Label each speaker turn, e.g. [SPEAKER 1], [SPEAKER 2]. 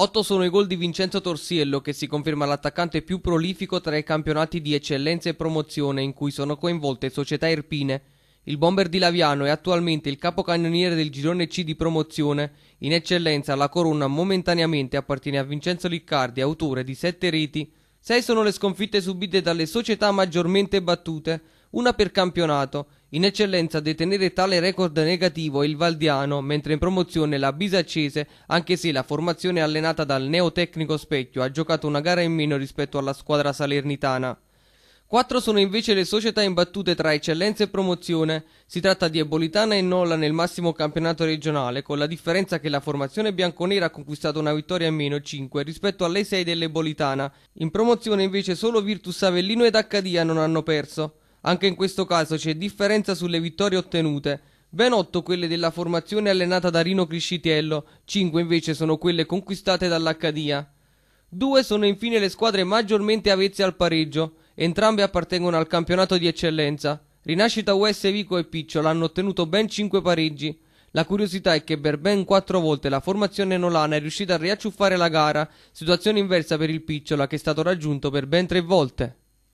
[SPEAKER 1] 8 sono i gol di Vincenzo Torsiello che si conferma l'attaccante più prolifico tra i campionati di eccellenza e promozione in cui sono coinvolte società irpine. Il bomber di Laviano è attualmente il capocannoniere del girone C di promozione. In eccellenza la corona momentaneamente appartiene a Vincenzo Liccardi, autore di 7 reti. 6 sono le sconfitte subite dalle società maggiormente battute una per campionato. In eccellenza detenere tale record negativo è il Valdiano, mentre in promozione la Bisaccese, anche se la formazione allenata dal neotecnico Specchio ha giocato una gara in meno rispetto alla squadra salernitana. Quattro sono invece le società imbattute tra eccellenza e promozione. Si tratta di Ebolitana e Nola nel massimo campionato regionale, con la differenza che la formazione bianconera ha conquistato una vittoria in meno 5 rispetto alle 6 dell'Ebolitana. In promozione invece solo Virtus Avellino ed Accadia non hanno perso. Anche in questo caso c'è differenza sulle vittorie ottenute, ben 8 quelle della formazione allenata da Rino Criscitiello, 5 invece sono quelle conquistate dall'Accadia. Due sono infine le squadre maggiormente avvezze al pareggio, entrambe appartengono al campionato di eccellenza. Rinascita US Vico e Picciola hanno ottenuto ben 5 pareggi. La curiosità è che per ben 4 volte la formazione nolana è riuscita a riacciuffare la gara, situazione inversa per il Picciola che è stato raggiunto per ben 3 volte.